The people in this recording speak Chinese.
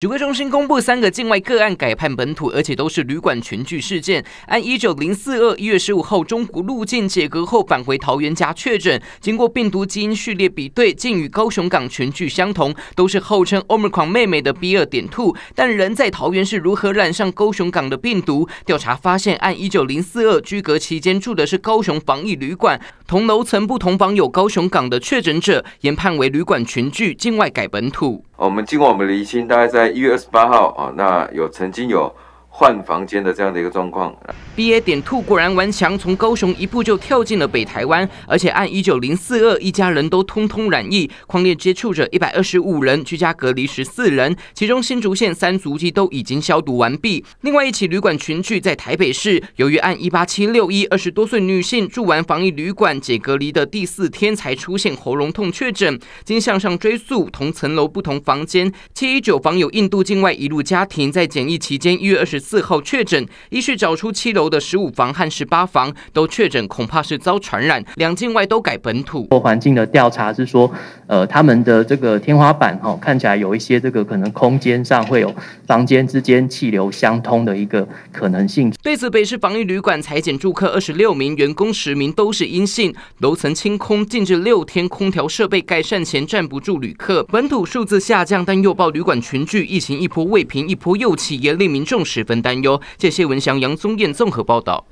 指挥中心公布三个境外个案改判本土，而且都是旅馆群聚事件。按一九零四二一月十五号中国入境解隔后返回桃园家确诊，经过病毒基因序列比对，竟与高雄港群聚相同，都是号称 o m c r 狂”妹妹的 B 二点 two，但人在桃园是如何染上高雄港的病毒？调查发现，按一九零四二居隔期间住的是高雄防疫旅馆。同楼层不同房有高雄港的确诊者，研判为旅馆群聚，境外改本土。我们经过我们厘清，大概在一月二十八号啊，那有曾经有。换房间的这样的一个状况，BA. 点 two 果然顽强，从高雄一步就跳进了北台湾，而且按一九零四二，一家人都通通染疫，框列接触者一百二十五人，居家隔离十四人，其中新竹县三足迹都已经消毒完毕。另外一起旅馆群聚在台北市，由于按一八七六一二十多岁女性住完防疫旅馆解隔离的第四天才出现喉咙痛确诊，经向上追溯，同层楼不同房间七一九房有印度境外一路家庭在检疫期间一月二十。四号确诊，依序找出七楼的十五房和十八房都确诊，恐怕是遭传染。两境外都改本土。环境的调查是说，呃，他们的这个天花板哈，看起来有一些这个可能空间上会有房间之间气流相通的一个可能性。对此，北市防疫旅馆裁减住客二十六名，员工十名都是阴性，楼层清空，禁止六天，空调设备改善前站不住旅客。本土数字下降，但又报旅馆群聚，疫情一波未平，一波又起，严厉民众十分。担忧，谢文祥、杨宗燕综合报道。